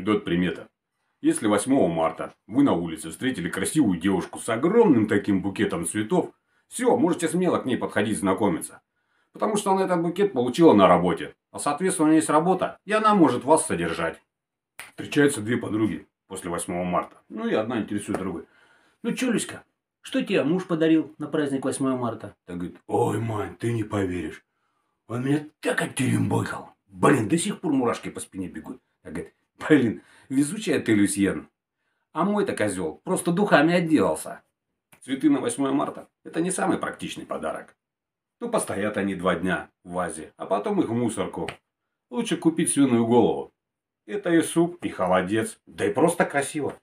анекдот примета. Если 8 марта вы на улице встретили красивую девушку с огромным таким букетом цветов, все, можете смело к ней подходить знакомиться. Потому что она этот букет получила на работе. А соответственно, у нее есть работа, и она может вас содержать. Встречаются две подруги после 8 марта. Ну и одна интересует другой. Ну, чё, Люська, что тебе муж подарил на праздник 8 марта? Так говорит, ой, мань, ты не поверишь. Он меня так оттерембыкал. Блин, до сих пор мурашки по спине бегут. Блин, везучая ты, Люсьен. А мой-то козел просто духами отделался. Цветы на 8 марта – это не самый практичный подарок. Ну, постоят они два дня в вазе, а потом их в мусорку. Лучше купить свиную голову. Это и суп, и холодец, да и просто красиво.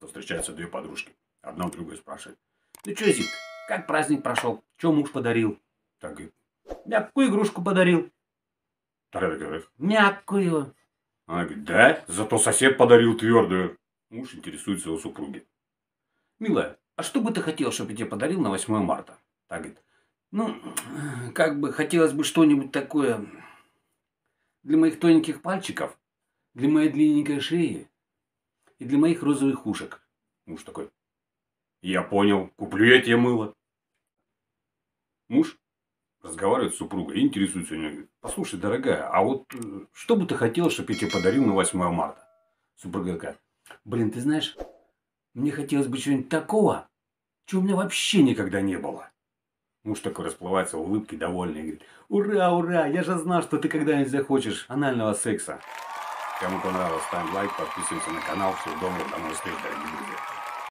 То встречаются две подружки. Одна у другой спрашивает. Ну чё, Зик, как праздник прошел? Чё муж подарил? Так говорит. Мягкую игрушку подарил. Вторая говорит. Мягкую. Она говорит, да, зато сосед подарил твердую. Муж интересуется его супруги. Милая, а что бы ты хотел, чтобы я тебе подарил на 8 марта? Так говорит, ну, как бы хотелось бы что-нибудь такое для моих тоненьких пальчиков, для моей длинненькой шеи и для моих розовых ушек. Муж такой, я понял, куплю я тебе мыло. Муж разговаривает с супругой, интересуется у нее, послушай, дорогая, а вот э, что бы ты хотела, чтобы я тебе подарил на 8 марта? Супруга такая, блин, ты знаешь, мне хотелось бы чего-нибудь такого, чего у меня вообще никогда не было. Муж такой расплывается в улыбке, довольный, говорит, ура, ура, я же знал, что ты когда-нибудь захочешь анального секса. Кому понравилось, ставим лайк, подписываемся на канал. Всего доброго, до новых встреч, дорогие друзья.